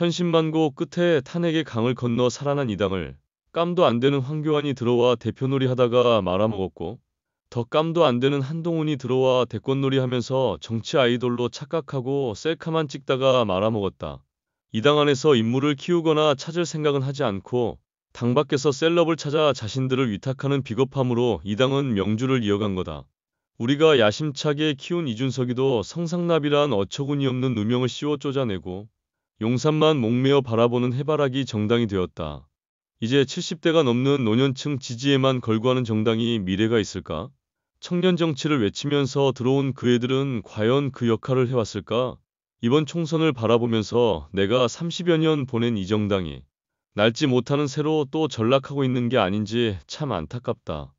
천신만고 끝에 탄핵의 강을 건너 살아난 이당을 깜도 안 되는 황교안이 들어와 대표놀이 하다가 말아먹었고 더 깜도 안 되는 한동훈이 들어와 대권놀이 하면서 정치 아이돌로 착각하고 셀카만 찍다가 말아먹었다. 이당 안에서 인물을 키우거나 찾을 생각은 하지 않고 당 밖에서 셀럽을 찾아 자신들을 위탁하는 비겁함으로 이 당은 명주를 이어간 거다. 우리가 야심차게 키운 이준석이도 성상납이란 어처구니없는 누명을 씌워 쪼자내고 용산만 목매어 바라보는 해바라기 정당이 되었다. 이제 70대가 넘는 노년층 지지에만 걸고하는 정당이 미래가 있을까? 청년 정치를 외치면서 들어온 그 애들은 과연 그 역할을 해왔을까? 이번 총선을 바라보면서 내가 30여 년 보낸 이 정당이 날지 못하는 새로 또 전락하고 있는 게 아닌지 참 안타깝다.